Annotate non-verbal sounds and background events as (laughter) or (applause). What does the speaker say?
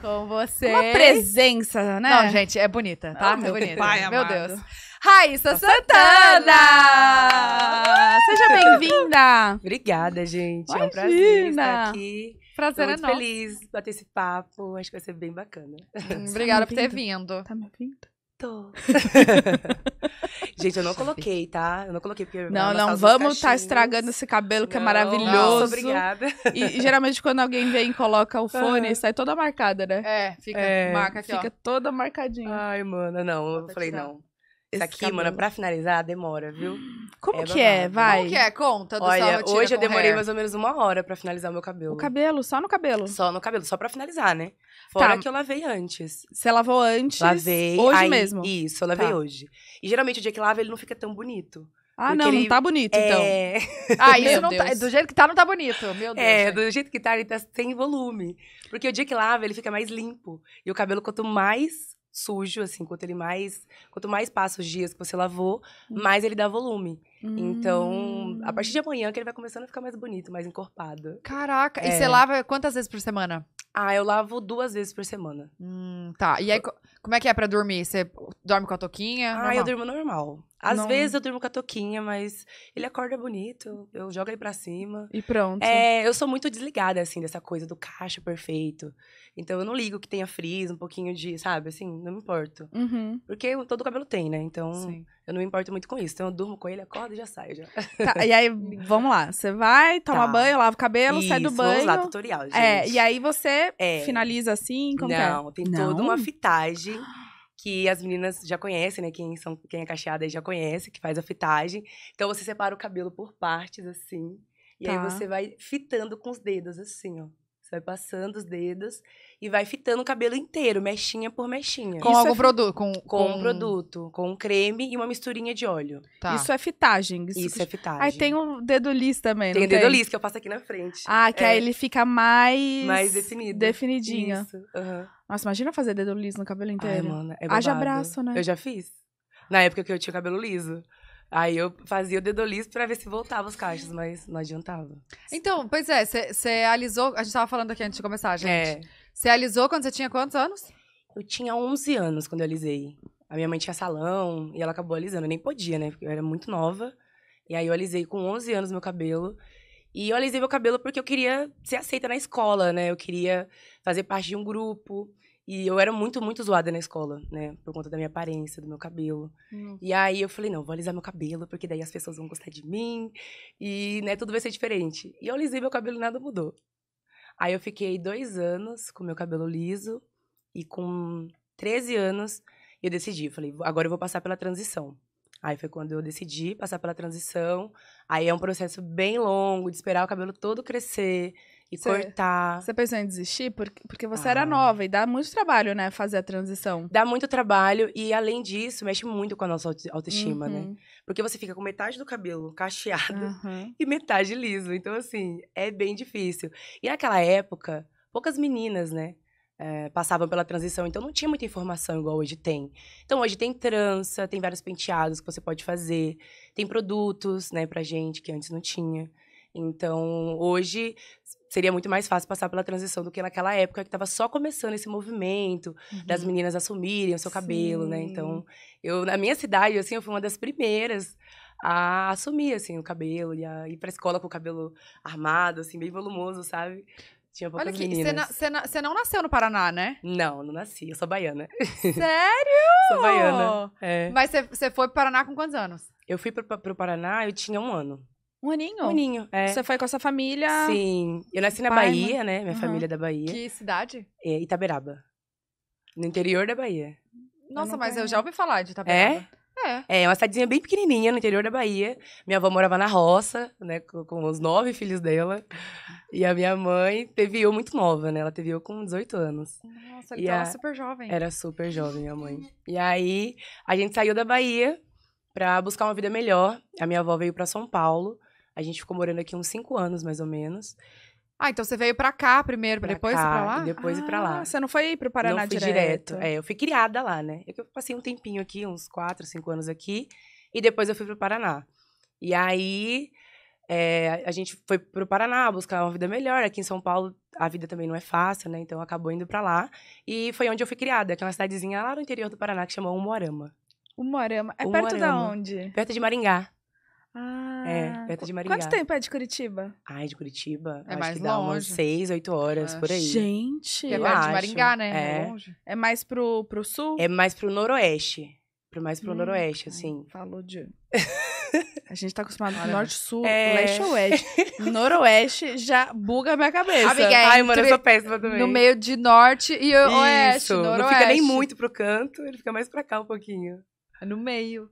Com você. Uma presença, né? Não, gente, é bonita, tá? Ah, meu é bonita. Pai meu amado. Deus. Raíssa Santana! Seja (laughs) bem-vinda! Obrigada, gente. Imagina. É um prazer estar aqui. Prazer Tô é feliz nosso. feliz bater esse papo. Acho que vai ser bem bacana. Hum, obrigada tá por ter tá vindo. Tá me ouvindo? Tô. (laughs) Gente, eu não coloquei, tá? Eu não coloquei porque Não, não, vamos estar tá estragando esse cabelo que é não, é maravilhoso. Nossa, obrigada. E, e, geralmente quando alguém vem e coloca o fone, sai toda marcada, né? É, fica é, marca aqui, Fica ó. toda marcadinha. Ai, mano, não, eu falei tirar. não. Isso aqui, cabelo. mano, pra finalizar, demora, viu? Como é que é? babado. é? Vai. Como que é? Conta do Olha, hoje eu demorei hair. mais ou menos uma hora pra finalizar o meu cabelo. O cabelo? Só no cabelo? Só no cabelo, só pra finalizar, né? Fora tá. que eu lavei antes. Você lavou antes? Lavei. Hoje aí, mesmo? Isso, eu lavei tá. hoje. E geralmente o dia que lava, ele não fica tão bonito. Ah, não, ele... Tá é. então. (laughs) ah, não tá bonito, então. É... Ah, isso não tá... Do jeito que tá, não tá bonito. Meu Deus. É, gente. do jeito que tá, ele tá sem volume. Porque o dia que lava, ele fica mais limpo. E o cabelo, quanto mais sujo, assim, quanto ele mais. Quanto mais passa os dias que você lavou, hum. mais ele dá volume. Hum. Então, a partir de hum. amanhã que ele vai começando a ficar mais bonito, mais encorpado. Caraca! É. E você é. lava quantas vezes por semana? Ah, eu lavo duas vezes por semana. Hum, tá. E aí, eu... como é que é pra dormir? Você dorme com a toquinha? Ah, normal? eu durmo normal. Às não... vezes eu durmo com a toquinha, mas ele acorda bonito, eu jogo ele pra cima. E pronto. É, eu sou muito desligada, assim, dessa coisa do cacho perfeito. Então eu não ligo que tenha frizz, um pouquinho de, sabe, assim, não me importo. Uhum. Porque todo cabelo tem, né? Então Sim. eu não me importo muito com isso. Então eu durmo com ele, acordo e já saio já. Tá, e aí, (laughs) vamos lá. Você vai, toma tá. banho, lava o cabelo, isso, sai do banho. Vamos lá, tutorial, é, gente. É, e aí você é. finaliza assim, como é? não, é? tem toda uma fitagem que as meninas já conhecem, né? Quem, são, quem é cacheada aí já conhece, que faz a fitagem. Então você separa o cabelo por partes, assim. E tá. aí você vai fitando com os dedos, assim, ó. Você vai passando os dedos e vai fitando o cabelo inteiro, mexinha por mexinha. Com Isso algum é... produto? Com, com, com, um produto, com um creme e uma misturinha de óleo. Tá. Isso é fitagem. Isso, isso é fitagem. Aí tem o um dedo liso também, Tem o dedo liso que eu passo aqui na frente. Ah, que é. aí ele fica mais... Mais definido. Definidinho. Isso, uhum. Nossa, imagina fazer dedo liso no cabelo inteiro. Ai, mano, é Haja abraço, né? Eu já fiz. Na época que eu tinha cabelo liso. Aí eu fazia o dedolismo para ver se voltava os caixas, mas não adiantava. Então, pois é, você alisou. A gente tava falando aqui antes de começar, é. gente. Você é. alisou quando você tinha quantos anos? Eu tinha 11 anos quando eu alisei. A minha mãe tinha salão e ela acabou alisando. Eu nem podia, né? Porque eu era muito nova. E aí eu alisei com 11 anos meu cabelo. E eu alisei meu cabelo porque eu queria ser aceita na escola, né? Eu queria fazer parte de um grupo. E eu era muito, muito zoada na escola, né? Por conta da minha aparência, do meu cabelo. Hum. E aí eu falei, não, vou alisar meu cabelo, porque daí as pessoas vão gostar de mim. E, né, tudo vai ser diferente. E eu lisei meu cabelo e nada mudou. Aí eu fiquei dois anos com meu cabelo liso. E com 13 anos, eu decidi. Falei, agora eu vou passar pela transição. Aí foi quando eu decidi passar pela transição. Aí é um processo bem longo de esperar o cabelo todo crescer, e cê, cortar. Você pensou em desistir? Porque, porque você ah. era nova e dá muito trabalho, né? Fazer a transição. Dá muito trabalho e, além disso, mexe muito com a nossa autoestima, né? uhum. né? Porque você fica com metade do cabelo cacheado uhum. (laughs) e metade liso. Então, assim, é bem difícil. E naquela época, poucas meninas, né? É, passavam pela transição, então não tinha muita informação igual hoje tem. Então hoje tem trança, tem vários penteados que você pode fazer, tem produtos, né, pra gente que antes não tinha. Então, hoje seria muito mais fácil passar pela transição do que naquela época que estava só começando esse movimento uhum. das meninas assumirem o seu Sim. cabelo, né? Então, eu na minha cidade, assim, eu fui uma das primeiras a assumir assim o cabelo e a ir para escola com o cabelo armado, assim, bem volumoso, sabe? Tinha poucas Olha aqui, você na, na, não nasceu no Paraná, né? Não, não nasci, eu sou baiana. (laughs) Sério? sou baiana. É. Mas você foi pro Paraná com quantos anos? Eu fui pro, pro Paraná, eu tinha um ano. Um aninho? Um aninho. É. Você foi com a sua família? Sim. Eu nasci na Pai, Bahia, né? Minha uhum. família é da Bahia. Que cidade? É Itaberaba. No interior da Bahia. Nossa, mas eu já ouvi falar de é? Itaberaba. É? É. é, uma cidadezinha bem pequenininha no interior da Bahia. Minha avó morava na roça, né, com, com os nove filhos dela. E a minha mãe teve eu muito nova, né? Ela teve eu com 18 anos. Nossa, então ela então era super jovem. Era super jovem, minha mãe. E aí, a gente saiu da Bahia para buscar uma vida melhor. A minha avó veio para São Paulo a gente ficou morando aqui uns cinco anos, mais ou menos. Ah, então você veio pra cá primeiro, pra depois cá, pra lá? depois ah, ir pra ah, lá. Você não foi pro Paraná não fui direto? direto. É, eu fui criada lá, né? Eu passei um tempinho aqui, uns quatro, cinco anos aqui. E depois eu fui pro Paraná. E aí, é, a gente foi pro Paraná buscar uma vida melhor. Aqui em São Paulo, a vida também não é fácil, né? Então, acabou indo pra lá. E foi onde eu fui criada, que é uma cidadezinha lá no interior do Paraná, que chama Umuarama. Umuarama. É Umuarama. perto de onde? Perto de Maringá. Ah, é, ah, perto de Maringá. Quanto tempo é de Curitiba? Ai, de Curitiba. É acho mais que dá longe. umas 6, horas é. por aí. Gente. É perto de Maringá, né? É, é, longe. é mais pro, pro sul? É mais pro noroeste. Pro mais pro hum, noroeste, assim. falou de. (laughs) A gente tá acostumado com norte-sul, é... leste oeste. (laughs) Noroeste já buga a minha cabeça. Amiga, é Ai, mano, eu sou péssima também. No meio de norte e oeste, Isso, noroeste. Não fica nem muito pro canto, ele fica mais pra cá um pouquinho. É no meio.